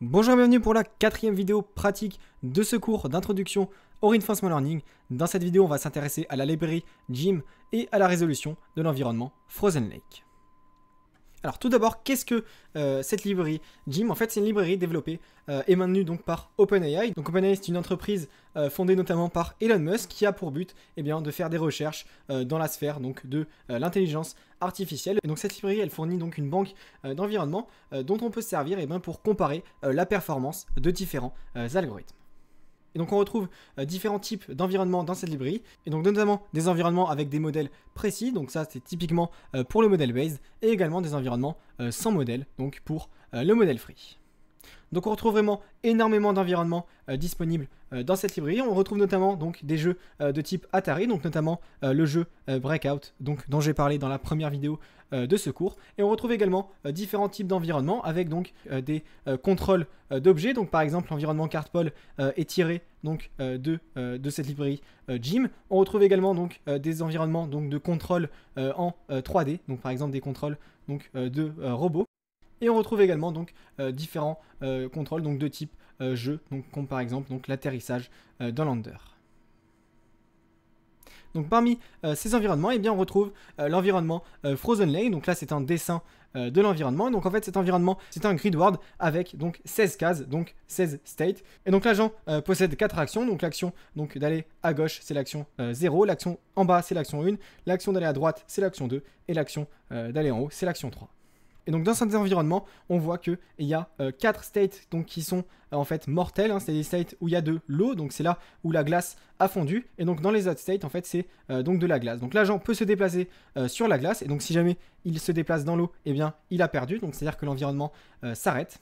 Bonjour et bienvenue pour la quatrième vidéo pratique de ce cours d'introduction au Reinforcement Learning. Dans cette vidéo, on va s'intéresser à la librairie Jim et à la résolution de l'environnement Frozen Lake. Alors tout d'abord, qu'est-ce que euh, cette librairie Jim En fait, c'est une librairie développée et euh, maintenue donc par OpenAI. Donc OpenAI, c'est une entreprise euh, fondée notamment par Elon Musk qui a pour but eh bien, de faire des recherches dans la sphère donc, de l'intelligence artificielle. Et donc cette librairie, elle fournit donc une banque d'environnement dont on peut se servir et eh bien, pour comparer la performance de différents algorithmes. Et donc on retrouve euh, différents types d'environnements dans cette librairie, et donc notamment des environnements avec des modèles précis, donc ça c'est typiquement euh, pour le modèle Base, et également des environnements euh, sans modèle, donc pour le modèle Free. Donc on retrouve vraiment énormément d'environnements euh, disponibles euh, dans cette librairie. On retrouve notamment donc des jeux euh, de type Atari, donc notamment le jeu Breakout, donc dont j'ai parlé dans la première vidéo de ce cours. Et on retrouve également différents types d'environnements avec donc des contrôles d'objets. Donc par exemple l'environnement Cartpole est tiré donc de, cette librairie Gym. On retrouve également donc des environnements donc de contrôle en 3D, donc par exemple des contrôles donc de robots. Et on retrouve également donc euh, différents euh, contrôles donc de type euh, jeu, donc comme par exemple donc l'atterrissage d'un lander. Donc parmi ces environnements, eh bien, on retrouve l'environnement Frozen Lake. Donc là, c'est un dessin de l'environnement. Donc en fait, cet environnement, c'est un gridward avec donc 16 cases, donc 16 states. Et donc l'agent possède 4 actions. Donc l'action d'aller à gauche, c'est l'action 0, l'action en bas, c'est l'action 1, l'action d'aller à droite, c'est l'action 2 et l'action d'aller en haut, c'est l'action 3. Et donc dans cet environnement, on voit qu'il eh, y a 4 euh, quatre states qui sont euh, en fait mortels. Hein. c'est des states où il y a de l'eau, donc c'est là où la glace a fondu. Et donc dans les autres states, en fait, c'est euh, donc de la glace. Donc l'agent peut se déplacer sur la glace. Et donc si jamais il se déplace dans l'eau, eh bien il a perdu. Donc c'est-à-dire que l'environnement s'arrête.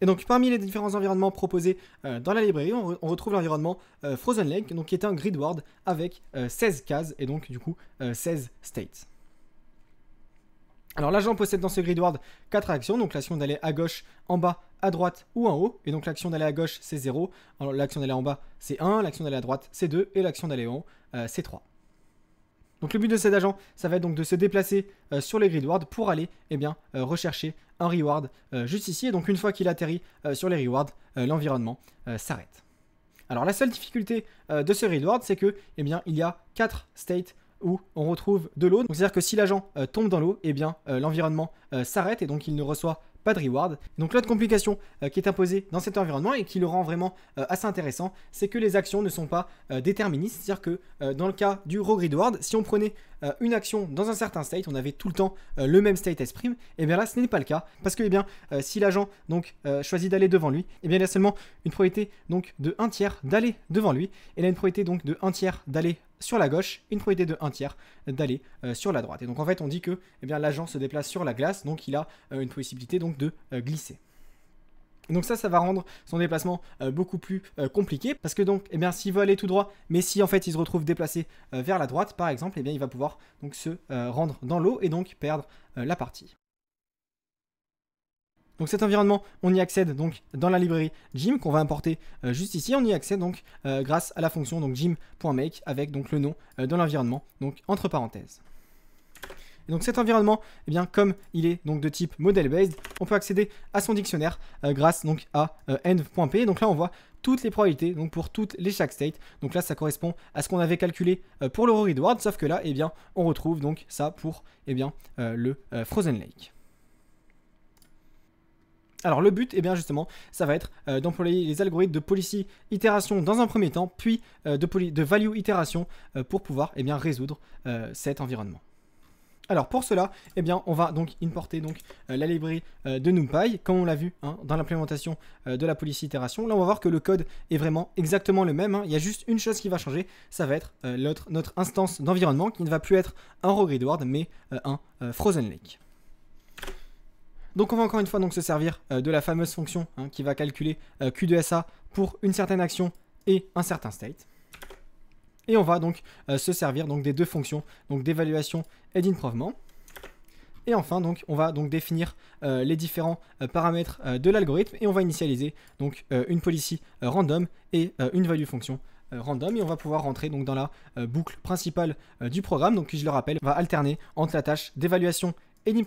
Et donc parmi les différents environnements proposés dans la librairie, on, retrouve l'environnement Frozen Lake, donc qui est un gridward avec 16 cases et donc du coup 16 states. Alors l'agent possède dans ce gridward 4 actions, donc l'action d'aller à gauche, en bas, à droite ou en haut. Et donc l'action d'aller à gauche c'est 0, l'action d'aller en bas c'est 1, l'action d'aller à droite c'est 2 et l'action d'aller en haut euh, c'est 3. Donc le but de cet agent, ça va être donc de se déplacer euh, sur les gridwards pour aller eh bien, euh, rechercher un reward juste ici. Et donc une fois qu'il atterrit sur les rewards, l'environnement s'arrête. Alors la seule difficulté de ce reward, c'est que eh bien, il y a 4 states où on retrouve de l'eau. C'est-à-dire que si l'agent euh, tombe dans l'eau, eh bien euh, l'environnement euh, s'arrête et donc il ne reçoit pas de reward. Donc l'autre complication qui est imposée dans cet environnement et qui le rend vraiment assez intéressant, c'est que les actions ne sont pas déterministes. C'est-à-dire que dans le cas du rogue reward, si on prenait une action dans un certain state, on avait tout le temps le même state S et eh bien là ce n'est pas le cas. Parce que eh bien, si l'agent donc choisit d'aller devant lui, eh bien il a seulement une probabilité donc de 1 tiers d'aller devant lui, et il a une probabilité donc de 1 tiers d'aller sur la gauche, une probabilité de 1 tiers d'aller euh, sur la droite. Et donc en fait on dit que eh l'agent se déplace sur la glace, donc il a euh, une possibilité donc, de euh, glisser. Donc ça, ça va rendre son déplacement beaucoup plus compliqué parce que donc, eh s'il veut aller tout droit, mais si en fait il se retrouve déplacé vers la droite, par exemple, eh bien, il va pouvoir donc se rendre dans l'eau et donc perdre la partie. Donc cet environnement, on y accède donc dans la librairie Jim qu'on va importer euh, juste ici. On y accède donc euh, grâce à la fonction donc Jim.make avec donc le nom dans euh, de l'environnement donc entre parenthèses. Et donc cet environnement, eh bien, comme il est donc de type model based, on peut accéder à son dictionnaire grâce donc à env.p. Donc là on voit toutes les probabilités, donc pour toutes les chaque state. Donc là, ça correspond à ce qu'on avait calculé pour le sauf que là, eh bien, on retrouve donc ça pour eh bien, le Frozen Lake. Alors le but, est eh bien justement, ça va être euh, d'employer les algorithmes de policy itération dans un premier temps, puis euh, de, de, value itération euh, pour pouvoir eh bien, résoudre cet environnement. Alors pour cela, eh bien, on va donc importer donc, la librairie de NumPy, comme on l'a vu hein, dans l'implémentation de la policy itération. Là, on va voir que le code est vraiment exactement le même. Hein. Il y a juste une chose qui va changer, ça va être notre, instance d'environnement qui ne va plus être un Rogue grid mais un frozen lake. Donc on va encore une fois donc se servir euh, de la fameuse fonction hein, qui va calculer euh, Q de SA pour une certaine action et un certain state. Et on va donc euh, se servir donc des deux fonctions, donc d'évaluation et d'improvement. Et enfin, donc, on va donc définir les différents paramètres de l'algorithme et on va initialiser donc une policy random et une value fonction random et on va pouvoir rentrer donc dans la boucle principale du programme. Donc, qui, je le rappelle, va alterner entre la tâche d'évaluation et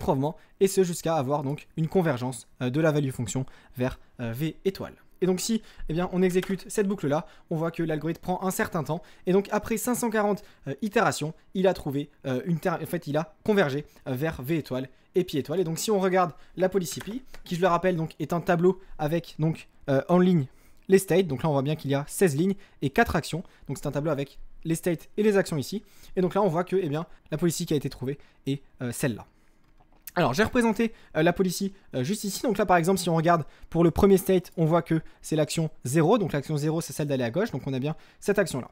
et ce jusqu'à avoir donc une convergence euh, de la value fonction vers euh, V étoile. Et donc si eh bien, on exécute cette boucle-là, on voit que l'algorithme prend un certain temps. Et donc après 540 euh, itérations, il a trouvé une en fait, il a convergé vers V étoile et pi étoile. Et donc si on regarde la Pi, qui je le rappelle donc est un tableau avec donc en ligne les states. Donc là on voit bien qu'il y a 16 lignes et 4 actions. Donc c'est un tableau avec les states et les actions ici. Et donc là on voit que eh bien, la policy qui a été trouvée est celle-là. Alors j'ai représenté euh, la policy euh, juste ici. Donc là par exemple si on regarde pour le premier state, on voit que c'est l'action 0. Donc l'action 0 c'est celle d'aller à gauche. Donc on a bien cette action là.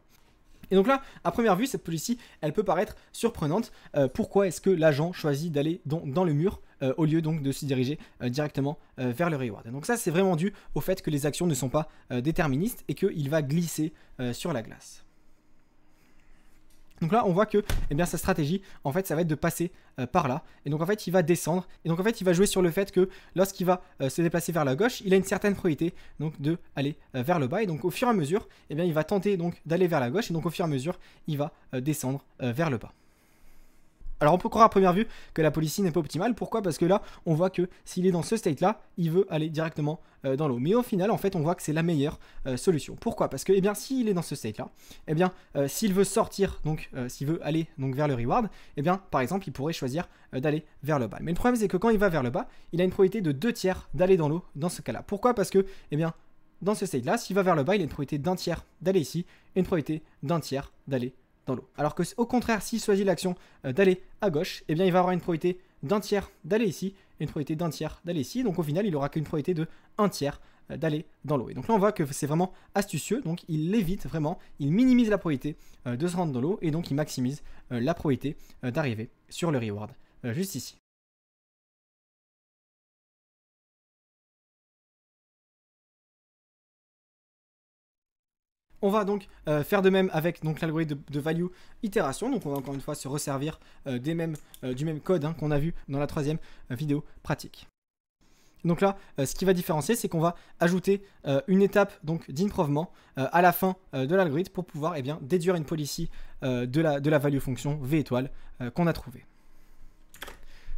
Et donc là, à première vue, cette policie, elle peut paraître surprenante. Euh, pourquoi est-ce que l'agent choisit d'aller dans, le mur au lieu donc de se diriger directement vers le reward Donc ça, c'est vraiment dû au fait que les actions ne sont pas déterministes et qu'il va glisser sur la glace. Donc là, on voit que eh bien, sa stratégie, en fait, ça va être de passer euh, par là. Et donc, en fait, il va descendre. Et donc, en fait, il va jouer sur le fait que lorsqu'il va euh, se déplacer vers la gauche, il a une certaine probabilité donc, de aller euh, vers le bas. Et donc, au fur et à mesure, eh bien, il va tenter d'aller vers la gauche. Et donc, au fur et à mesure, il va descendre vers le bas. Alors on peut croire à première vue que la policy n'est pas optimale. Pourquoi Parce que là, on voit que s'il est dans ce state-là, il veut aller directement euh, dans l'eau. Mais au final, en fait, on voit que c'est la meilleure euh, solution. Pourquoi Parce que, eh bien, s'il est dans ce state-là, eh bien, euh, s'il veut sortir, donc s'il veut aller donc vers le reward, eh bien, par exemple, il pourrait choisir d'aller vers le bas. Mais le problème, c'est que quand il va vers le bas, il a une probabilité de 2 tiers d'aller dans l'eau dans ce cas-là. Pourquoi Parce que, eh bien, dans ce state-là, s'il va vers le bas, il a une probabilité d'un tiers d'aller ici et une probabilité d'un tiers d'aller dans l'eau. Alors que au contraire, s'il choisit l'action euh, d'aller à gauche, eh bien il va avoir une probabilité d'un tiers d'aller ici et une probabilité d'un tiers d'aller ici. Donc au final, il aura qu'une probabilité de un tiers euh, d'aller dans l'eau. Et donc là, on voit que c'est vraiment astucieux. Donc il évite vraiment, il minimise la probabilité euh, de se rendre dans l'eau et donc il maximise la probabilité d'arriver sur le reward juste ici. On va donc euh, faire de même avec l'algorithme de, value itération. Donc on va encore une fois se resservir euh, des mêmes, euh, du même code hein, qu'on a vu dans la troisième vidéo pratique. Donc là, ce qui va différencier, c'est qu'on va ajouter une étape donc d'improvement à la fin de l'algorithme pour pouvoir eh bien, déduire une policy de la, de, la, value fonction v étoile qu'on a trouvée.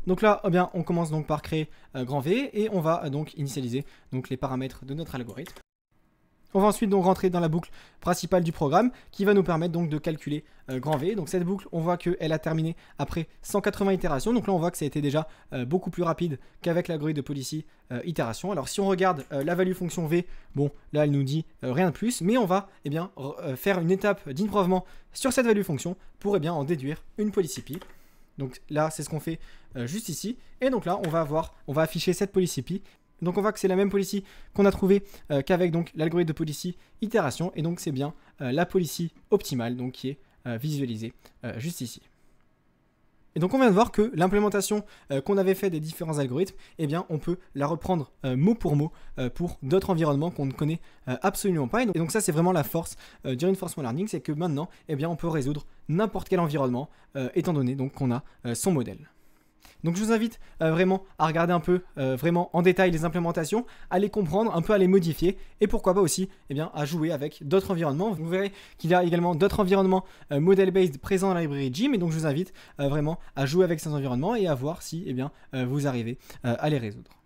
Donc là, eh bien, on commence donc par créer grand V et on va donc initialiser donc, les paramètres de notre algorithme. On va ensuite donc rentrer dans la boucle principale du programme qui va nous permettre donc de calculer euh, grand V. Donc cette boucle, on voit qu'elle a terminé après 180 itérations. Donc là, on voit que ça a été déjà euh, beaucoup plus rapide qu'avec la grille de policy euh, itération. Alors si on regarde la value fonction V, bon, là, elle nous dit rien de plus, mais on va eh bien, faire une étape d'improvement sur cette value fonction pour eh bien, en déduire une policy pi. Donc là, c'est ce qu'on fait juste ici. Et donc là, on va avoir, on va afficher cette policy pi donc on voit que c'est la même policy qu'on a trouvée euh, qu'avec donc l'algorithme de policy itération. Et donc c'est bien euh, la policy optimale donc, qui est euh, visualisée juste ici. Et donc on vient de voir que l'implémentation qu'on avait fait des différents algorithmes, eh bien on peut la reprendre mot pour mot pour d'autres environnements qu'on ne connaît absolument pas. Et donc, ça c'est vraiment la force du reinforcement learning, c'est que maintenant eh bien on peut résoudre n'importe quel environnement étant donné donc qu'on a son modèle. Donc je vous invite euh, vraiment à regarder un peu euh, vraiment en détail les implémentations, à les comprendre, un peu à les modifier et pourquoi pas aussi eh bien, à jouer avec d'autres environnements. Vous verrez qu'il y a également d'autres environnements euh, model-based présents dans la librairie Jim et donc je vous invite vraiment à jouer avec ces environnements et à voir si eh bien, vous arrivez à les résoudre.